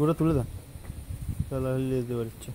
গোটা তুলে দেন তাহলে দিতে পারছি